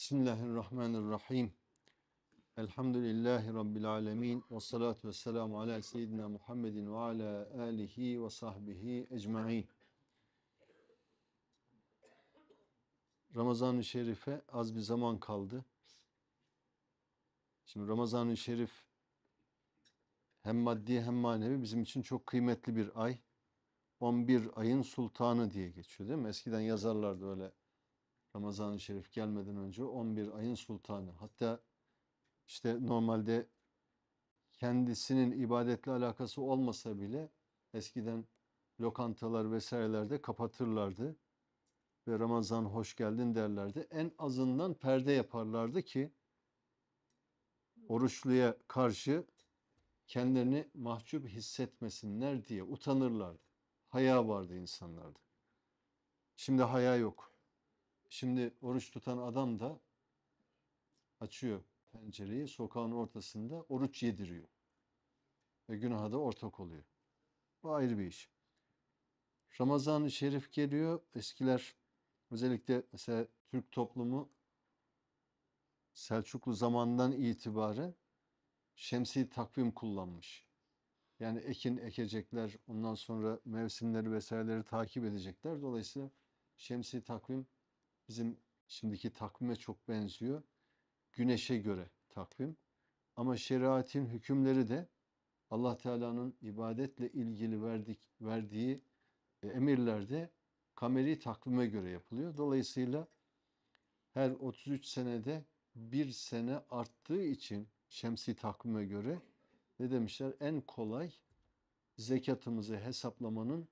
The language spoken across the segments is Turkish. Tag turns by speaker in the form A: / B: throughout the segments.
A: Bismillahirrahmanirrahim. Elhamdülillahi Rabbil alemin. Ve salatu ve selamu ala seyyidina Muhammedin ve ala alihi ve sahbihi ecma'in. Ramazan-ı Şerif'e az bir zaman kaldı. Şimdi Ramazan-ı Şerif hem maddi hem manevi bizim için çok kıymetli bir ay. 11 ayın sultanı diye geçiyor değil mi? Eskiden yazarlardı öyle Ramazan-ı Şerif gelmeden önce 11 ayın sultanı. Hatta işte normalde kendisinin ibadetle alakası olmasa bile eskiden lokantalar vesairelerde kapatırlardı ve Ramazan hoş geldin derlerdi. En azından perde yaparlardı ki oruçluya karşı kendilerini mahcup hissetmesinler diye utanırlardı. Haya vardı insanlarda. Şimdi haya yok. Şimdi oruç tutan adam da açıyor pencereyi sokağın ortasında oruç yediriyor. Ve günaha da ortak oluyor. Bu ayrı bir iş. Ramazan-ı Şerif geliyor. Eskiler özellikle mesela Türk toplumu Selçuklu zamandan itibaren şemsi takvim kullanmış. Yani ekin ekecekler, ondan sonra mevsimleri vesaireleri takip edecekler. Dolayısıyla şemsi takvim bizim şimdiki takvime çok benziyor. Güneşe göre takvim. Ama şeriatin hükümleri de Allah Teala'nın ibadetle ilgili verdik, verdiği e, emirlerde kameri takvime göre yapılıyor. Dolayısıyla her 33 senede bir sene arttığı için şemsi takvime göre ne demişler? En kolay zekatımızı hesaplamanın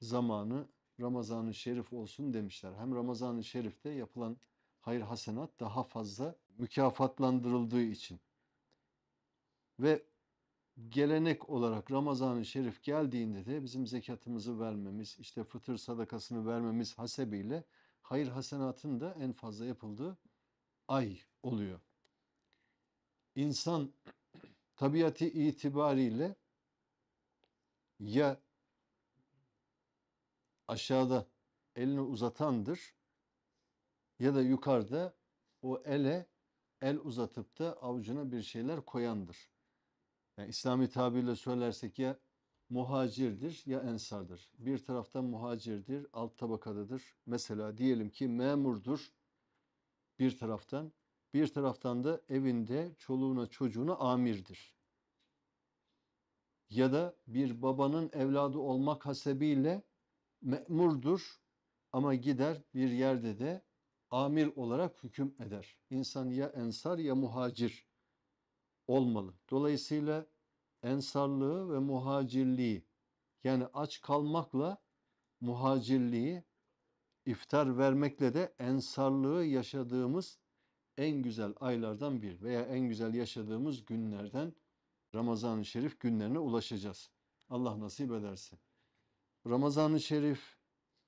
A: zamanı Ramazan-ı Şerif olsun demişler. Hem Ramazan-ı Şerif'te yapılan hayır hasenat daha fazla mükafatlandırıldığı için. Ve gelenek olarak Ramazan-ı Şerif geldiğinde de bizim zekatımızı vermemiz, işte fıtır sadakasını vermemiz hasebiyle hayır hasenatın da en fazla yapıldığı ay oluyor. İnsan tabiatı itibariyle ya aşağıda elini uzatandır ya da yukarıda o ele el uzatıp da avucuna bir şeyler koyandır. Yani İslami tabirle söylersek ya muhacirdir ya ensardır. Bir taraftan muhacirdir, alt tabakadadır. Mesela diyelim ki memurdur bir taraftan. Bir taraftan da evinde çoluğuna çocuğuna amirdir. Ya da bir babanın evladı olmak hasebiyle memurdur ama gider bir yerde de amir olarak hüküm eder. İnsan ya ensar ya muhacir olmalı. Dolayısıyla ensarlığı ve muhacirliği yani aç kalmakla muhacirliği iftar vermekle de ensarlığı yaşadığımız en güzel aylardan bir veya en güzel yaşadığımız günlerden Ramazan-ı Şerif günlerine ulaşacağız. Allah nasip ederse. Ramazan-ı Şerif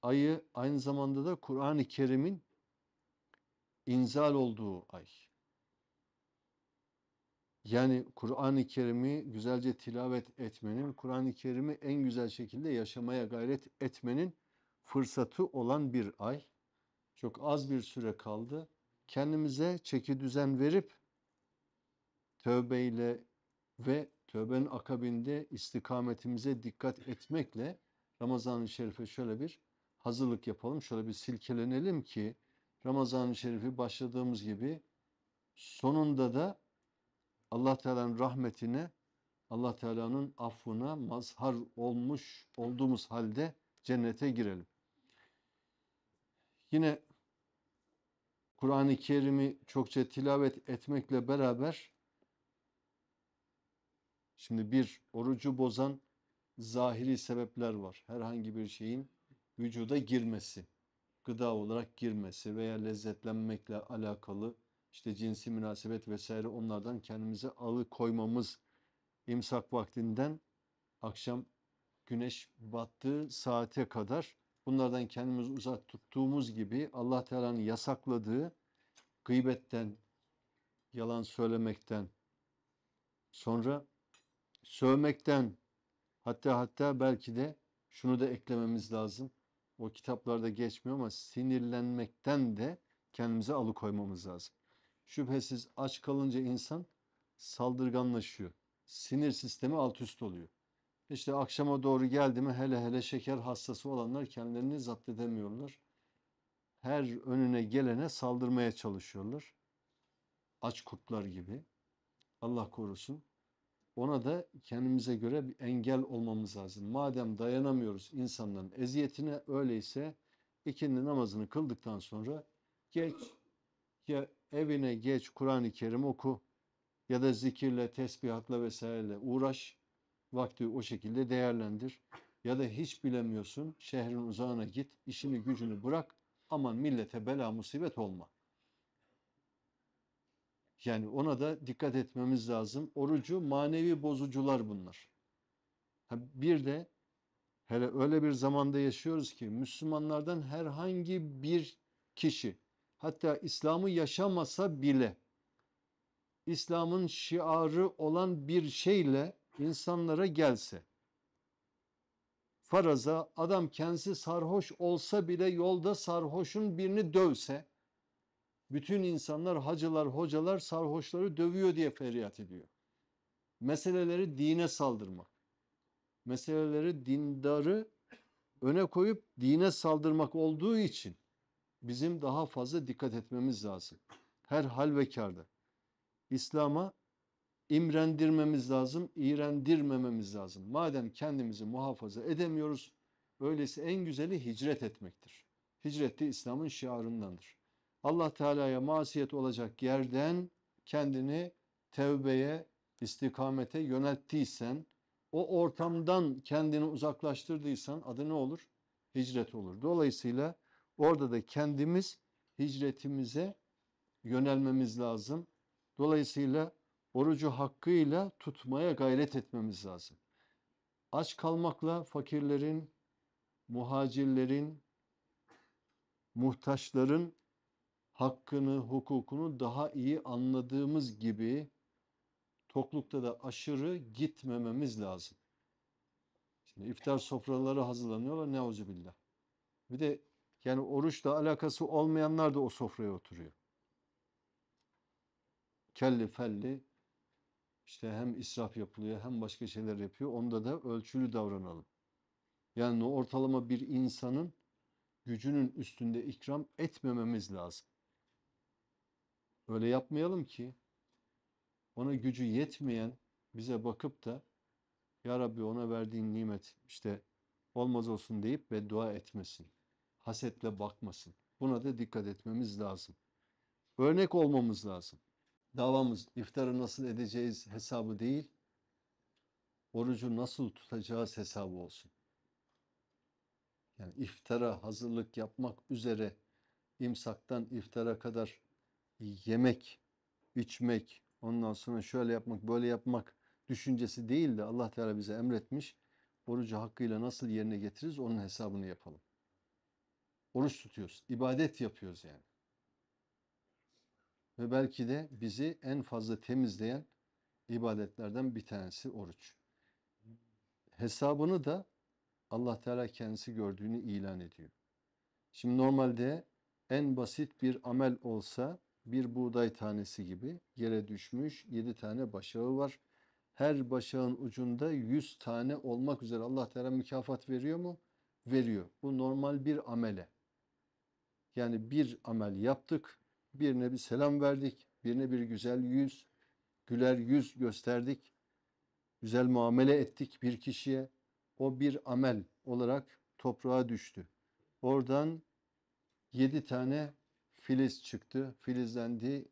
A: ayı aynı zamanda da Kur'an-ı Kerim'in inzal olduğu ay. Yani Kur'an-ı Kerim'i güzelce tilavet etmenin, Kur'an-ı Kerim'i en güzel şekilde yaşamaya gayret etmenin fırsatı olan bir ay. Çok az bir süre kaldı. Kendimize çeki düzen verip tövbeyle ve tövbenin akabinde istikametimize dikkat etmekle Ramazan-ı Şerif'e şöyle bir hazırlık yapalım, şöyle bir silkelenelim ki Ramazan-ı Şerif'i başladığımız gibi sonunda da Allah Teala'nın rahmetine, Allah Teala'nın affına mazhar olmuş olduğumuz halde cennete girelim. Yine Kur'an-ı Kerim'i çokça tilavet etmekle beraber şimdi bir orucu bozan zahiri sebepler var. Herhangi bir şeyin vücuda girmesi, gıda olarak girmesi veya lezzetlenmekle alakalı işte cinsi münasebet vesaire onlardan kendimize alı koymamız imsak vaktinden akşam güneş battığı saate kadar bunlardan kendimizi uzak tuttuğumuz gibi Allah Teala'nın yasakladığı gıybetten, yalan söylemekten, sonra sövmekten, Hatta hatta belki de şunu da eklememiz lazım. O kitaplarda geçmiyor ama sinirlenmekten de kendimize alıkoymamız lazım. Şüphesiz aç kalınca insan saldırganlaşıyor. Sinir sistemi alt üst oluyor. İşte akşama doğru geldi mi hele hele şeker hastası olanlar kendilerini zapt edemiyorlar. Her önüne gelene saldırmaya çalışıyorlar. Aç kurtlar gibi. Allah korusun ona da kendimize göre bir engel olmamız lazım. Madem dayanamıyoruz insanların eziyetine öyleyse ikindi namazını kıldıktan sonra geç ya evine geç Kur'an-ı Kerim oku ya da zikirle, tesbihatla vesaireyle uğraş. Vakti o şekilde değerlendir. Ya da hiç bilemiyorsun şehrin uzağına git, işini gücünü bırak. Aman millete bela musibet olma. Yani ona da dikkat etmemiz lazım. Orucu manevi bozucular bunlar. Bir de hele öyle bir zamanda yaşıyoruz ki Müslümanlardan herhangi bir kişi hatta İslam'ı yaşamasa bile İslam'ın şiarı olan bir şeyle insanlara gelse faraza adam kendisi sarhoş olsa bile yolda sarhoşun birini dövse bütün insanlar hacılar, hocalar sarhoşları dövüyor diye feryat ediyor. Meseleleri dine saldırmak. Meseleleri dindarı öne koyup dine saldırmak olduğu için bizim daha fazla dikkat etmemiz lazım. Her hal ve karda. İslam'a imrendirmemiz lazım, iğrendirmememiz lazım. Madem kendimizi muhafaza edemiyoruz, öyleyse en güzeli hicret etmektir. Hicret de İslam'ın şiarındandır. Allah Teala'ya masiyet olacak yerden kendini tevbeye, istikamete yönelttiysen, o ortamdan kendini uzaklaştırdıysan adı ne olur? Hicret olur. Dolayısıyla orada da kendimiz hicretimize yönelmemiz lazım. Dolayısıyla orucu hakkıyla tutmaya gayret etmemiz lazım. Aç kalmakla fakirlerin, muhacirlerin, muhtaçların hakkını, hukukunu daha iyi anladığımız gibi toklukta da aşırı gitmememiz lazım. Şimdi iftar sofraları hazırlanıyorlar ne billah. Bir de yani oruçla alakası olmayanlar da o sofraya oturuyor. Kelli felli işte hem israf yapılıyor hem başka şeyler yapıyor. Onda da ölçülü davranalım. Yani ortalama bir insanın gücünün üstünde ikram etmememiz lazım. Öyle yapmayalım ki ona gücü yetmeyen bize bakıp da ya Rabbi ona verdiğin nimet işte olmaz olsun deyip ve dua etmesin. Hasetle bakmasın. Buna da dikkat etmemiz lazım. Örnek olmamız lazım. Davamız iftarı nasıl edeceğiz hesabı değil, orucu nasıl tutacağız hesabı olsun. Yani iftara hazırlık yapmak üzere imsaktan iftara kadar yemek, içmek, ondan sonra şöyle yapmak, böyle yapmak düşüncesi değil de Allah Teala bize emretmiş. Orucu hakkıyla nasıl yerine getiririz onun hesabını yapalım. Oruç tutuyoruz, ibadet yapıyoruz yani. Ve belki de bizi en fazla temizleyen ibadetlerden bir tanesi oruç. Hesabını da Allah Teala kendisi gördüğünü ilan ediyor. Şimdi normalde en basit bir amel olsa bir buğday tanesi gibi yere düşmüş yedi tane başağı var. Her başağın ucunda yüz tane olmak üzere Allah Teala mükafat veriyor mu? Veriyor. Bu normal bir amele. Yani bir amel yaptık, birine bir selam verdik, birine bir güzel yüz, güler yüz gösterdik, güzel muamele ettik bir kişiye. O bir amel olarak toprağa düştü. Oradan yedi tane filiz çıktı. Filizlendi.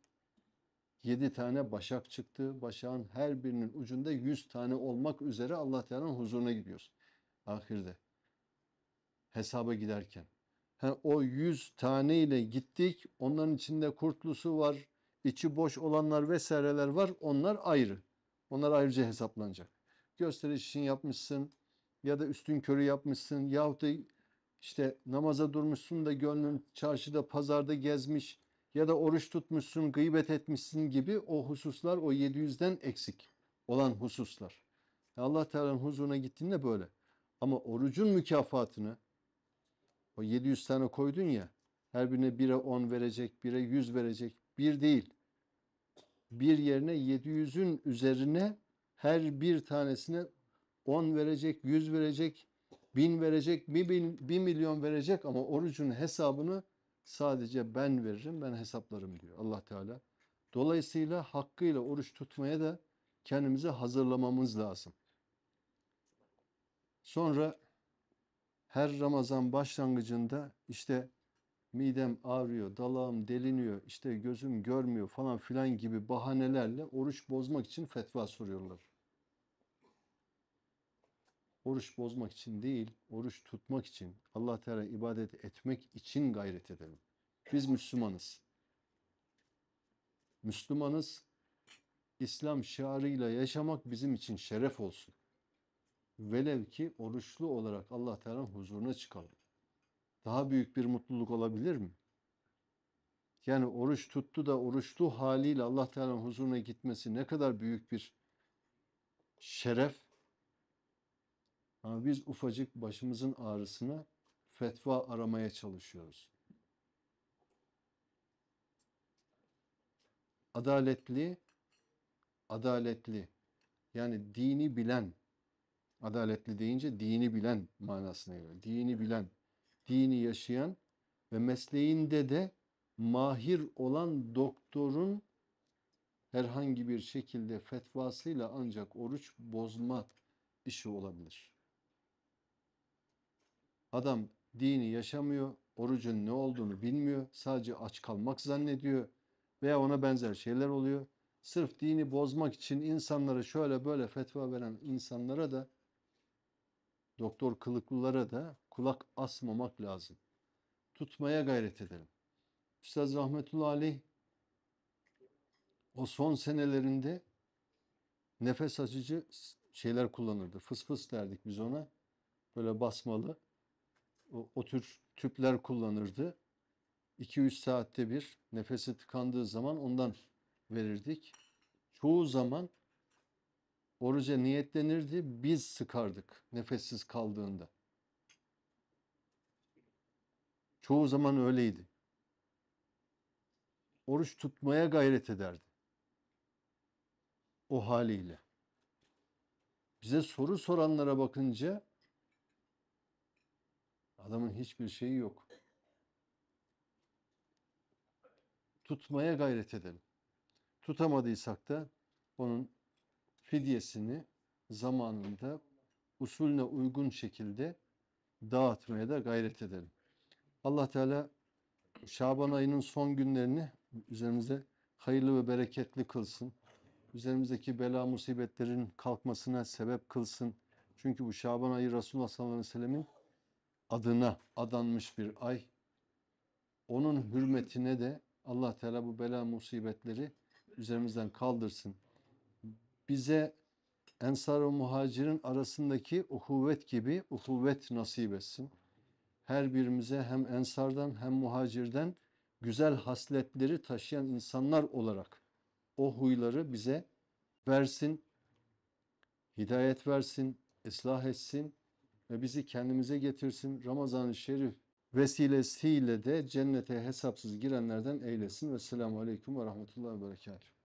A: Yedi tane başak çıktı. Başağın her birinin ucunda yüz tane olmak üzere Allah Teala'nın huzuruna gidiyoruz. Ahirde. Hesaba giderken. Ha, o yüz tane ile gittik. Onların içinde kurtlusu var. içi boş olanlar vesaireler var. Onlar ayrı. Onlar ayrıca hesaplanacak. Gösteriş için yapmışsın ya da üstün körü yapmışsın yahut da işte namaza durmuşsun da gönlün çarşıda pazarda gezmiş ya da oruç tutmuşsun gıybet etmişsin gibi o hususlar o 700'den eksik olan hususlar. E, Allah Teala'nın huzuruna gittiğinde böyle. Ama orucun mükafatını o 700 tane koydun ya her birine 1'e 10 verecek, 1'e 100 verecek. Bir değil. Bir yerine 700'ün üzerine her bir tanesine 10 verecek, 100 verecek, bin verecek, bir, bin, bir milyon verecek ama orucun hesabını sadece ben veririm, ben hesaplarım diyor allah Teala. Dolayısıyla hakkıyla oruç tutmaya da kendimizi hazırlamamız lazım. Sonra her Ramazan başlangıcında işte midem ağrıyor, dalağım deliniyor, işte gözüm görmüyor falan filan gibi bahanelerle oruç bozmak için fetva soruyorlar. Oruç bozmak için değil, oruç tutmak için, Allah Teala ibadet etmek için gayret edelim. Biz Müslümanız. Müslümanız. İslam şiarıyla yaşamak bizim için şeref olsun. Velev ki oruçlu olarak Allah Teala'nın huzuruna çıkalım. Daha büyük bir mutluluk olabilir mi? Yani oruç tuttu da oruçlu haliyle Allah Teala'nın huzuruna gitmesi ne kadar büyük bir şeref ama biz ufacık başımızın ağrısını fetva aramaya çalışıyoruz. Adaletli, adaletli yani dini bilen, adaletli deyince dini bilen manasına geliyor. Dini bilen, dini yaşayan ve mesleğinde de mahir olan doktorun herhangi bir şekilde fetvasıyla ancak oruç bozma işi olabilir. Adam dini yaşamıyor, orucun ne olduğunu bilmiyor, sadece aç kalmak zannediyor veya ona benzer şeyler oluyor. Sırf dini bozmak için insanlara şöyle böyle fetva veren insanlara da doktor kılıklılara da kulak asmamak lazım. Tutmaya gayret edelim. Üstad Rahmetullahi Aleyh o son senelerinde nefes açıcı şeyler kullanırdı. Fıs fıs derdik biz ona. Böyle basmalı o, o tür tüpler kullanırdı. 2-3 saatte bir nefesi tıkandığı zaman ondan verirdik. Çoğu zaman oruca niyetlenirdi, biz sıkardık nefessiz kaldığında. Çoğu zaman öyleydi. Oruç tutmaya gayret ederdi. O haliyle. Bize soru soranlara bakınca Adamın hiçbir şeyi yok. Tutmaya gayret edelim. Tutamadıysak da onun fidyesini zamanında usulüne uygun şekilde dağıtmaya da gayret edelim. Allah Teala Şaban ayının son günlerini üzerimize hayırlı ve bereketli kılsın. Üzerimizdeki bela musibetlerin kalkmasına sebep kılsın. Çünkü bu Şaban ayı Resulullah sallallahu aleyhi ve sellemin adına adanmış bir ay. Onun hürmetine de Allah Teala bu bela musibetleri üzerimizden kaldırsın. Bize Ensar ve Muhacir'in arasındaki uhuvvet gibi uhuvvet nasip etsin. Her birimize hem Ensar'dan hem Muhacir'den güzel hasletleri taşıyan insanlar olarak o huyları bize versin, hidayet versin, ıslah etsin ve bizi kendimize getirsin. Ramazan-ı Şerif vesilesiyle de cennete hesapsız girenlerden eylesin. Ve selamu aleyküm ve rahmetullahi ve berekatuhu.